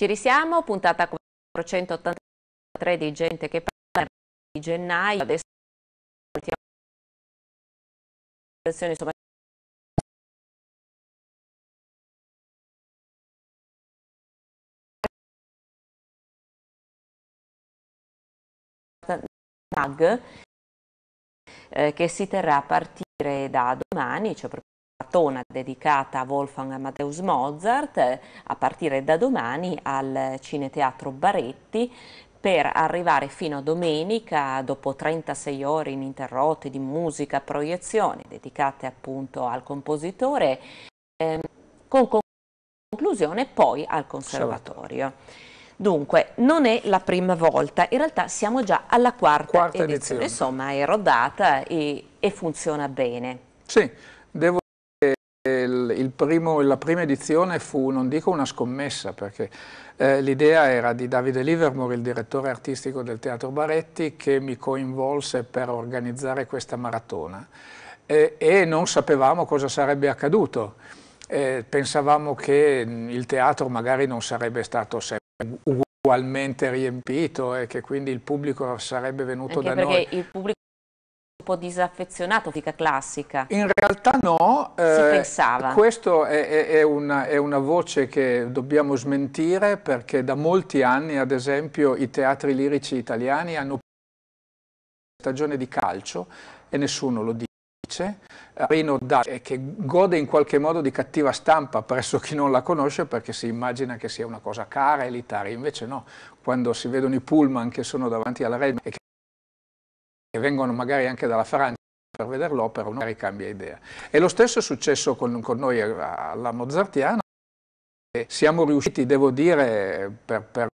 Ci risiamo, puntata 483 di Gente che parla di gennaio, adesso insomma eh, che si terrà a partire da domani, cioè proprio maratona dedicata a Wolfgang Amadeus Mozart eh, a partire da domani al Cineteatro Baretti per arrivare fino a domenica, dopo 36 ore ininterrotte di musica, proiezioni dedicate appunto al compositore, ehm, con conclusione poi al conservatorio. Dunque, non è la prima volta, in realtà siamo già alla quarta, quarta edizione. edizione. insomma è rodata e, e funziona bene. Sì, devo Primo, la prima edizione fu, non dico una scommessa, perché eh, l'idea era di Davide Livermore, il direttore artistico del Teatro Baretti, che mi coinvolse per organizzare questa maratona. Eh, e non sapevamo cosa sarebbe accaduto. Eh, pensavamo che mm, il teatro magari non sarebbe stato sempre ugualmente riempito e che quindi il pubblico sarebbe venuto Anche da noi po' disaffezionato fica classica. In realtà no, eh, questa è, è, una, è una voce che dobbiamo smentire perché da molti anni, ad esempio, i teatri lirici italiani hanno stagione di calcio e nessuno lo dice dice, Rino Dai, eh, che gode in qualche modo di cattiva stampa presso chi non la conosce perché si immagina che sia una cosa cara, elitaria, invece no, quando si vedono i pullman che sono davanti alla Red e che che vengono magari anche dalla Francia per vedere l'opera, magari cambia idea. E lo stesso è successo con, con noi eh, alla Mozartiana, siamo riusciti, devo dire, per, per,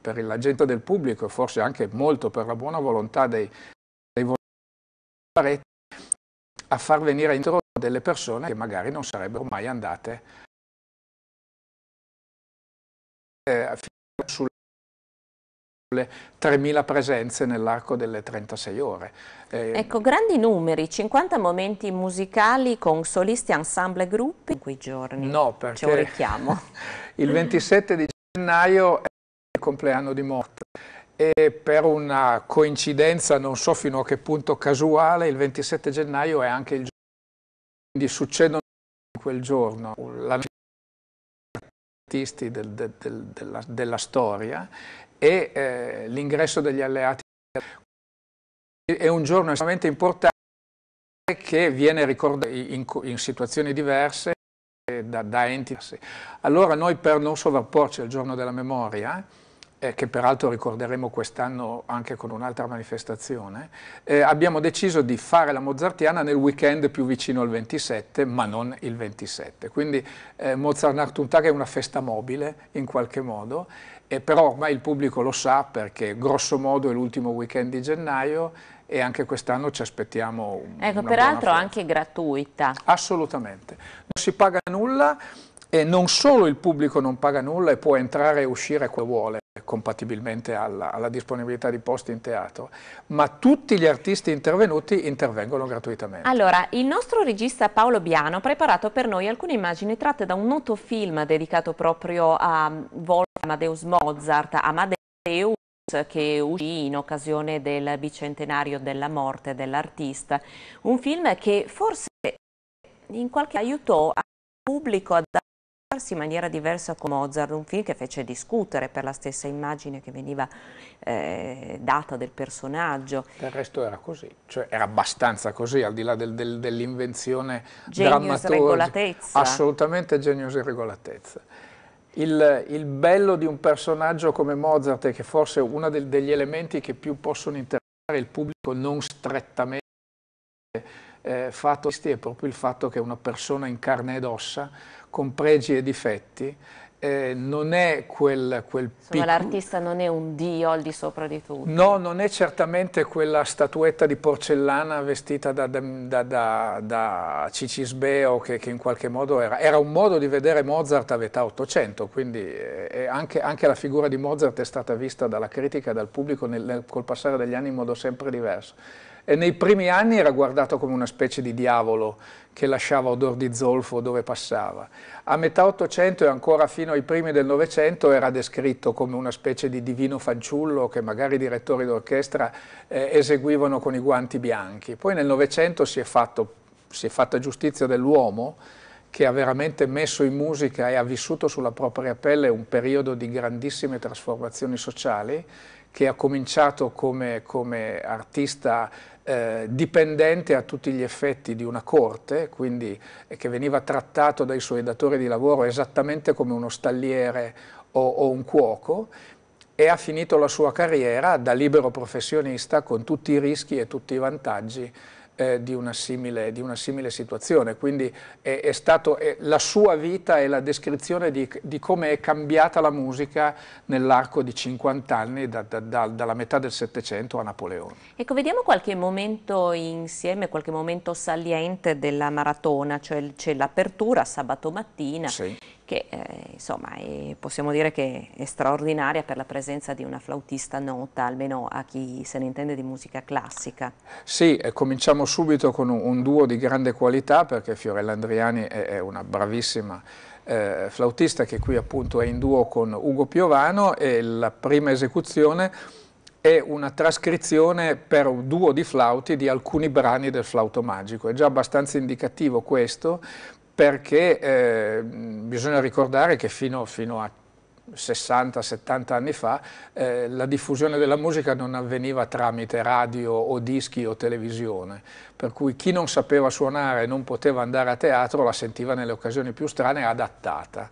per la gente del pubblico, e forse anche molto per la buona volontà dei, dei volontari, a far venire intorno delle persone che magari non sarebbero mai andate eh, sulla le 3.000 presenze nell'arco delle 36 ore. Eh... Ecco, grandi numeri, 50 momenti musicali con solisti, ensemble e gruppi in quei giorni. No, perché... C'è un richiamo. il 27 di gennaio è il compleanno di Mott e per una coincidenza, non so fino a che punto casuale, il 27 gennaio è anche il giorno, quindi succedono in quel giorno. La artisti del, del, della, della, storia e eh, l'ingresso degli alleati è un giorno estremamente importante che viene ricordato in, in situazioni diverse eh, da, da enti. Allora noi per non sovrapporci al giorno della memoria eh, che peraltro ricorderemo quest'anno anche con un'altra manifestazione, eh, abbiamo deciso di fare la Mozartiana nel weekend più vicino al 27, ma non il 27. Quindi eh, Mozart Nartuntag è una festa mobile in qualche modo, eh, però ormai il pubblico lo sa perché grosso modo è l'ultimo weekend di gennaio e anche quest'anno ci aspettiamo un Ecco, peraltro anche gratuita. Assolutamente. Non si paga nulla e non solo il pubblico non paga nulla e può entrare e uscire come vuole, compatibilmente alla, alla disponibilità di posti in teatro, ma tutti gli artisti intervenuti intervengono gratuitamente. Allora, il nostro regista Paolo Biano ha preparato per noi alcune immagini tratte da un noto film dedicato proprio a Wolfgang Amadeus Mozart, Amadeus, che uscì in occasione del bicentenario della morte dell'artista. Un film che forse in qualche aiutò al pubblico a dare in maniera diversa con Mozart, un film che fece discutere per la stessa immagine che veniva eh, data del personaggio. Del resto era così, cioè era abbastanza così, al di là del, del, dell'invenzione drammatica. Assolutamente geniosa irregolatezza. Il, il, bello di un personaggio come Mozart è che forse uno del, degli elementi che più possono interessare il pubblico non strettamente eh, fatto è proprio il fatto che una persona in carne ed ossa, con pregi e difetti, eh, non è quel, quel Ma l'artista non è un dio al di sopra di tutto. No, non è certamente quella statuetta di porcellana vestita da, da, da, da Cicisbeo che, che, in qualche modo era. Era un modo di vedere Mozart a metà Ottocento, quindi eh, anche, anche, la figura di Mozart è stata vista dalla critica e dal pubblico nel, nel, col passare degli anni in modo sempre diverso nei primi anni era guardato come una specie di diavolo che lasciava odor di zolfo dove passava. A metà Ottocento e ancora fino ai primi del Novecento era descritto come una specie di divino fanciullo che magari i direttori d'orchestra eh, eseguivano con i guanti bianchi. Poi nel Novecento si, si è fatta giustizia dell'uomo che ha veramente messo in musica e ha vissuto sulla propria pelle un periodo di grandissime trasformazioni sociali che ha cominciato come, come artista eh, dipendente a tutti gli effetti di una corte, quindi eh, che veniva trattato dai suoi datori di lavoro esattamente come uno stalliere o, o un cuoco, e ha finito la sua carriera da libero professionista con tutti i rischi e tutti i vantaggi eh, di, una simile, di, una simile, situazione. Quindi è, è stato, è, la sua vita è la descrizione di, di come è cambiata la musica nell'arco di 50 anni, da, da, da, dalla metà del Settecento a Napoleone. Ecco, vediamo qualche momento insieme, qualche momento saliente della maratona, cioè c'è l'apertura sabato mattina. Sì che eh, insomma, è, possiamo dire che è straordinaria per la presenza di una flautista nota, almeno a chi se ne intende di musica classica. Sì, eh, cominciamo subito con un, un, duo di grande qualità perché Fiorella Andriani è, è una bravissima eh, flautista che qui appunto è in duo con Ugo Piovano e la prima esecuzione è una trascrizione per un duo di flauti di alcuni brani del flauto magico. È già abbastanza indicativo questo perché eh, bisogna ricordare che fino, fino a 60-70 anni fa eh, la diffusione della musica non avveniva tramite radio o dischi o televisione, per cui chi non sapeva suonare e non poteva andare a teatro la sentiva nelle occasioni più strane adattata.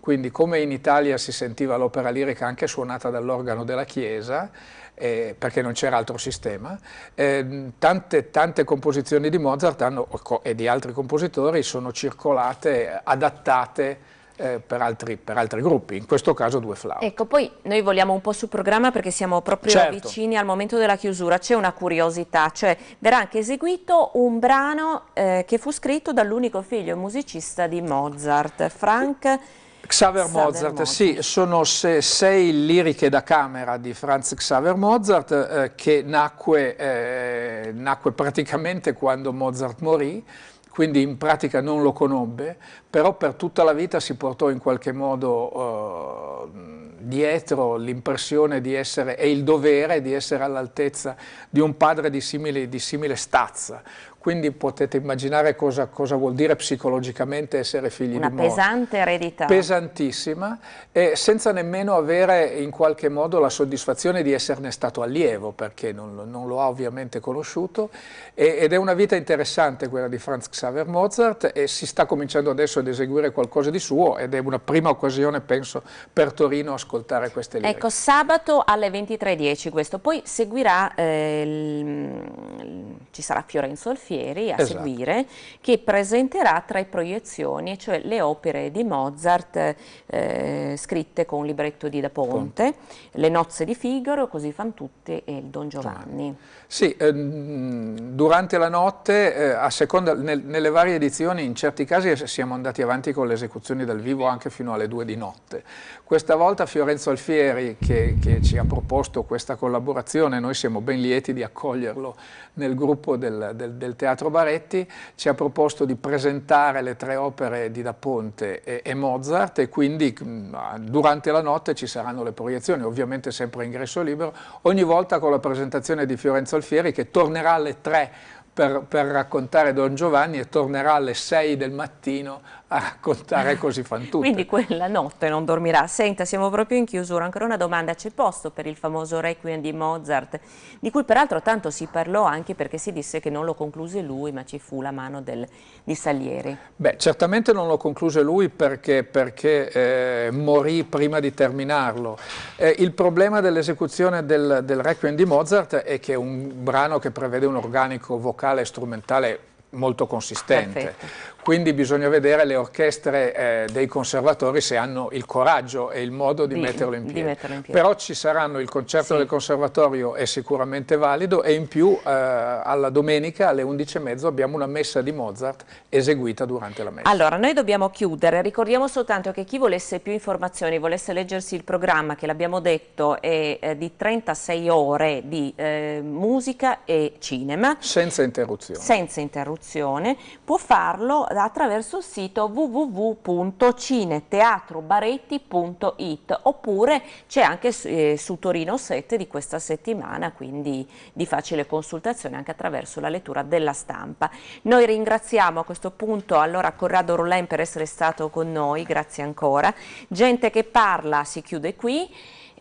Quindi come in Italia si sentiva l'opera lirica anche suonata dall'organo della chiesa, eh, perché non c'era altro sistema. Eh, tante, tante, composizioni di Mozart hanno, e di altri compositori sono circolate, adattate eh, per altri, per, altri, gruppi, in questo caso due flauti. Ecco, poi noi vogliamo un po' sul programma perché siamo proprio certo. vicini al momento della chiusura, c'è una curiosità, cioè verrà anche eseguito un brano eh, che fu scritto dall'unico figlio musicista di Mozart, Frank... Xaver Mozart, Mozart, sì, sono sei liriche da camera di Franz Xaver Mozart eh, che nacque, eh, nacque, praticamente quando Mozart morì, quindi in pratica non lo conobbe, però per tutta la vita si portò in qualche modo eh, dietro l'impressione di essere e il dovere di essere all'altezza di un padre di simile, di simile stazza. Quindi potete immaginare cosa, cosa vuol dire psicologicamente essere figli Una di morti. Una pesante eredità. Pesantissima e senza nemmeno avere in qualche modo la soddisfazione di esserne stato allievo, perché non, non lo ha ovviamente conosciuto. E, ed è una vita interessante quella di Franz Xaver Mozart e si sta cominciando adesso ad eseguire qualcosa di suo ed è una prima occasione, penso, per Torino ascoltare queste liriche. Ecco, sabato alle 23.10 questo, poi seguirà, eh, il, ci sarà Fiorenzo Alfini Alfieri a esatto. seguire che presenterà tre proiezioni, cioè le opere di Mozart eh, scritte con un libretto di Da Ponte, Le nozze di Figaro, Così fan tutte e il Don Giovanni. Sì, ehm, durante la notte, eh, a seconda, nel, nelle varie edizioni in certi casi siamo andati avanti con le esecuzioni dal vivo anche fino alle due di notte. Questa volta Fiorenzo Alfieri che, che ci ha proposto questa collaborazione, noi siamo ben lieti di accoglierlo nel gruppo del, del, del Teatro Baretti ci ha proposto di presentare le tre opere di Da Ponte e, e Mozart e quindi mm, ah, durante la notte ci saranno le proiezioni, ovviamente sempre a ingresso libero, ogni volta con la presentazione di Fiorenzo Alfieri che tornerà alle tre per, per, raccontare Don Giovanni e tornerà alle 6 del mattino a raccontare così fantute. Quindi quella notte non dormirà. Senta, siamo proprio in chiusura. Ancora una domanda. C'è posto per il famoso Requiem di Mozart, di cui peraltro tanto si parlò anche perché si disse che non lo concluse lui, ma ci fu la mano del, di Salieri. Beh, certamente non lo concluse lui perché, perché eh, morì prima di terminarlo. Eh, il problema dell'esecuzione del, del Requiem di Mozart è che è un brano che prevede un organico vocale vocale e strumentale molto consistente. Perfetto quindi bisogna vedere le orchestre eh, dei conservatori se hanno il coraggio e il modo di, di, metterlo, in di metterlo, in piedi. Però ci saranno, il concerto sì. del conservatorio è sicuramente valido e in più eh, alla domenica alle 11.30 abbiamo una messa di Mozart eseguita durante la messa. Allora, noi dobbiamo chiudere, ricordiamo soltanto che chi volesse più informazioni, volesse leggersi il programma che l'abbiamo detto è eh, di 36 ore di eh, musica e cinema. Senza interruzione. Senza interruzione, può farlo attraverso il sito www.cineteatrobaretti.it oppure c'è anche su, eh, Torino 7 di questa settimana, quindi di facile consultazione anche attraverso la lettura della stampa. Noi ringraziamo a questo punto allora Corrado Roulain per essere stato con noi, grazie ancora. Gente che parla si chiude qui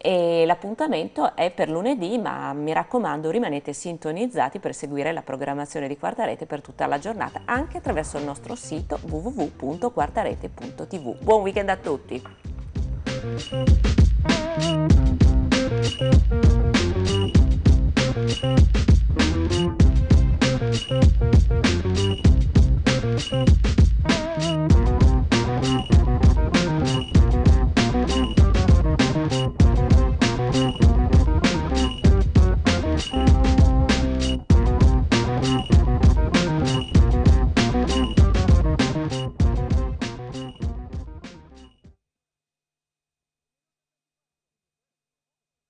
e l'appuntamento è per lunedì ma mi raccomando rimanete sintonizzati per seguire la programmazione di Quarta Rete per tutta la giornata anche attraverso il nostro sito www.quartarete.tv. Buon weekend a tutti!